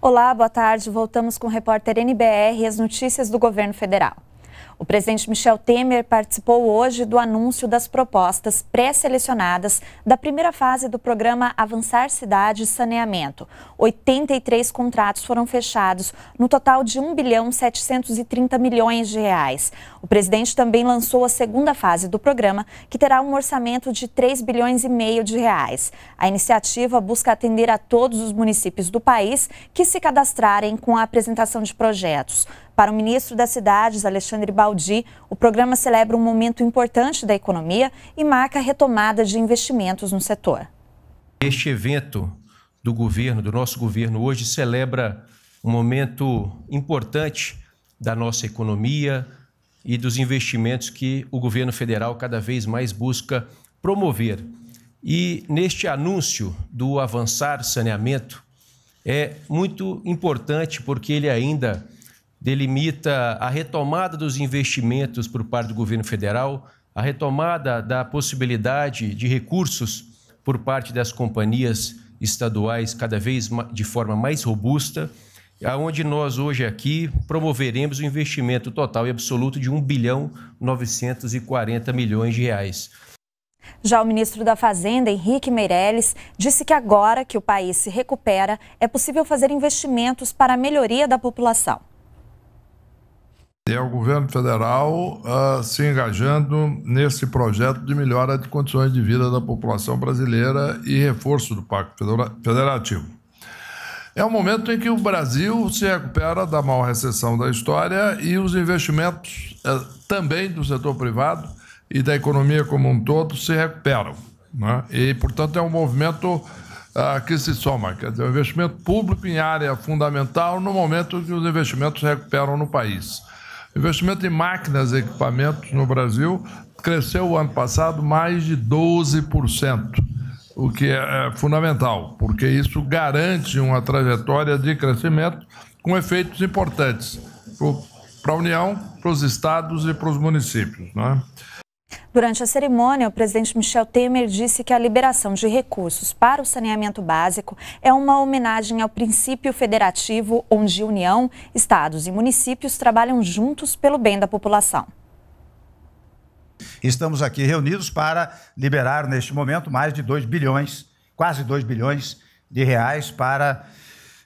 Olá, boa tarde. Voltamos com o repórter NBR e as notícias do governo federal. O presidente Michel Temer participou hoje do anúncio das propostas pré-selecionadas da primeira fase do programa Avançar Cidade Saneamento. 83 contratos foram fechados, no total de 1 bilhão 730 milhões de reais. O presidente também lançou a segunda fase do programa, que terá um orçamento de 3 bilhões e meio de reais. A iniciativa busca atender a todos os municípios do país que se cadastrarem com a apresentação de projetos. Para o ministro das Cidades, Alexandre Baldi, o programa celebra um momento importante da economia e marca a retomada de investimentos no setor. Este evento do governo, do nosso governo hoje, celebra um momento importante da nossa economia e dos investimentos que o governo federal cada vez mais busca promover. E neste anúncio do avançar saneamento é muito importante porque ele ainda delimita a retomada dos investimentos por parte do governo federal, a retomada da possibilidade de recursos por parte das companhias estaduais cada vez de forma mais robusta, aonde nós hoje aqui promoveremos o investimento total e absoluto de 1 bilhão 940 milhões de reais. Já o ministro da Fazenda, Henrique Meirelles, disse que agora que o país se recupera, é possível fazer investimentos para a melhoria da população é o governo federal uh, se engajando nesse projeto de melhora de condições de vida da população brasileira e reforço do Pacto Federativo. É um momento em que o Brasil se recupera da maior recessão da história e os investimentos uh, também do setor privado e da economia como um todo se recuperam. Né? E, portanto, é um movimento uh, que se soma, quer dizer, o investimento público em área fundamental no momento em que os investimentos se recuperam no país. Investimento em máquinas e equipamentos no Brasil cresceu o ano passado mais de 12%, o que é, é fundamental, porque isso garante uma trajetória de crescimento com efeitos importantes para a União, para os estados e para os municípios. Não é? Durante a cerimônia, o presidente Michel Temer disse que a liberação de recursos para o saneamento básico é uma homenagem ao princípio federativo onde União, estados e municípios trabalham juntos pelo bem da população. Estamos aqui reunidos para liberar, neste momento, mais de 2 bilhões, quase 2 bilhões de reais para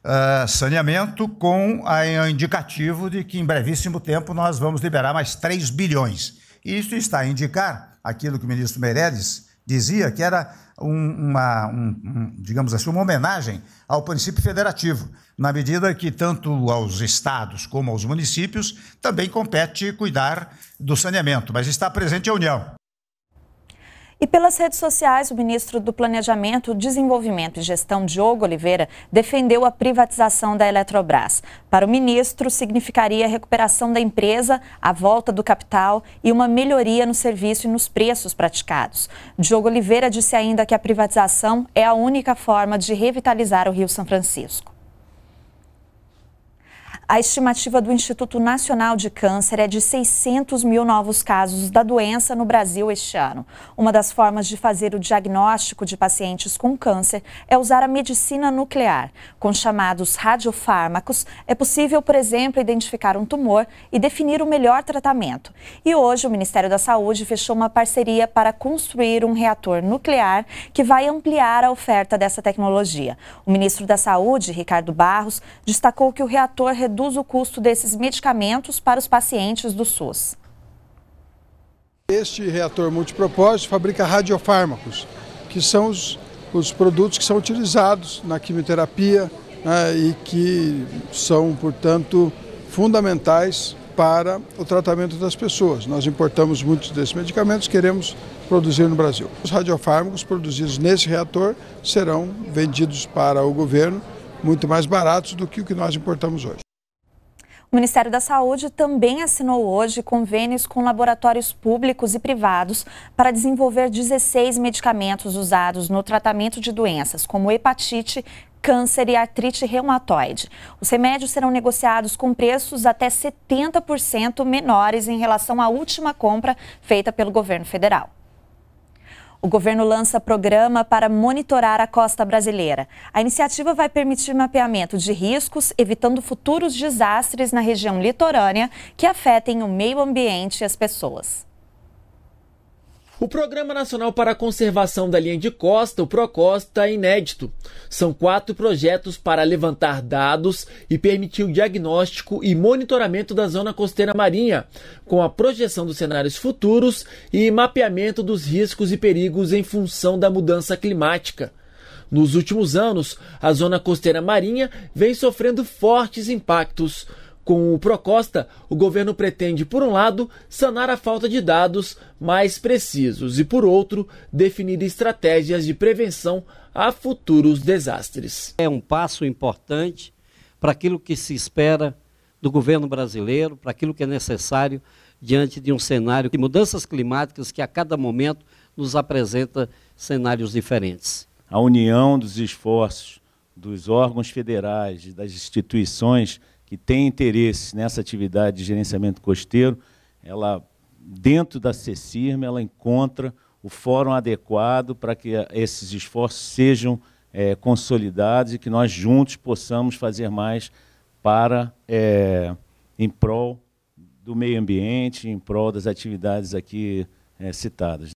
Uh, saneamento, com o indicativo de que em brevíssimo tempo nós vamos liberar mais 3 bilhões. E isso está a indicar aquilo que o ministro Meirelles dizia, que era um, uma, um, um, digamos assim, uma homenagem ao princípio federativo, na medida que tanto aos estados como aos municípios também compete cuidar do saneamento, mas está presente a União. E pelas redes sociais, o ministro do Planejamento, Desenvolvimento e Gestão, Diogo Oliveira, defendeu a privatização da Eletrobras. Para o ministro, significaria a recuperação da empresa, a volta do capital e uma melhoria no serviço e nos preços praticados. Diogo Oliveira disse ainda que a privatização é a única forma de revitalizar o Rio São Francisco. A estimativa do Instituto Nacional de Câncer é de 600 mil novos casos da doença no Brasil este ano. Uma das formas de fazer o diagnóstico de pacientes com câncer é usar a medicina nuclear. Com chamados radiofármacos, é possível, por exemplo, identificar um tumor e definir o melhor tratamento. E hoje, o Ministério da Saúde fechou uma parceria para construir um reator nuclear que vai ampliar a oferta dessa tecnologia. O ministro da Saúde, Ricardo Barros, destacou que o reator reduz reduz o custo desses medicamentos para os pacientes do SUS. Este reator multipropósito fabrica radiofármacos, que são os, os produtos que são utilizados na quimioterapia né, e que são, portanto, fundamentais para o tratamento das pessoas. Nós importamos muitos desses medicamentos, queremos produzir no Brasil. Os radiofármacos produzidos nesse reator serão vendidos para o governo muito mais baratos do que o que nós importamos hoje. O Ministério da Saúde também assinou hoje convênios com laboratórios públicos e privados para desenvolver 16 medicamentos usados no tratamento de doenças como hepatite, câncer e artrite reumatoide. Os remédios serão negociados com preços até 70% menores em relação à última compra feita pelo governo federal. O governo lança programa para monitorar a costa brasileira. A iniciativa vai permitir mapeamento de riscos, evitando futuros desastres na região litorânea que afetem o meio ambiente e as pessoas. O Programa Nacional para a Conservação da Linha de Costa, o PROCOSTA, é inédito. São quatro projetos para levantar dados e permitir o diagnóstico e monitoramento da zona costeira marinha, com a projeção dos cenários futuros e mapeamento dos riscos e perigos em função da mudança climática. Nos últimos anos, a zona costeira marinha vem sofrendo fortes impactos com o Procosta, o governo pretende, por um lado, sanar a falta de dados mais precisos e, por outro, definir estratégias de prevenção a futuros desastres. É um passo importante para aquilo que se espera do governo brasileiro, para aquilo que é necessário diante de um cenário de mudanças climáticas que a cada momento nos apresenta cenários diferentes. A união dos esforços dos órgãos federais, das instituições que tem interesse nessa atividade de gerenciamento costeiro, ela dentro da CECIRM, ela encontra o fórum adequado para que esses esforços sejam é, consolidados e que nós juntos possamos fazer mais para é, em prol do meio ambiente, em prol das atividades aqui é, citadas.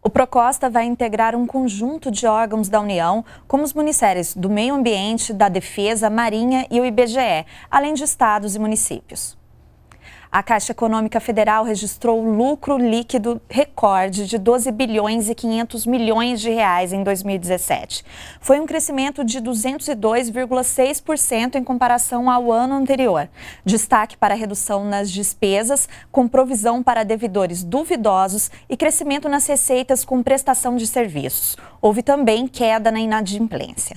O Procosta vai integrar um conjunto de órgãos da União, como os ministérios do Meio Ambiente, da Defesa, Marinha e o IBGE, além de estados e municípios. A Caixa Econômica Federal registrou lucro líquido recorde de 12 bilhões e 500 milhões de reais em 2017. Foi um crescimento de 202,6% em comparação ao ano anterior. Destaque para a redução nas despesas, com provisão para devedores duvidosos e crescimento nas receitas com prestação de serviços. Houve também queda na inadimplência.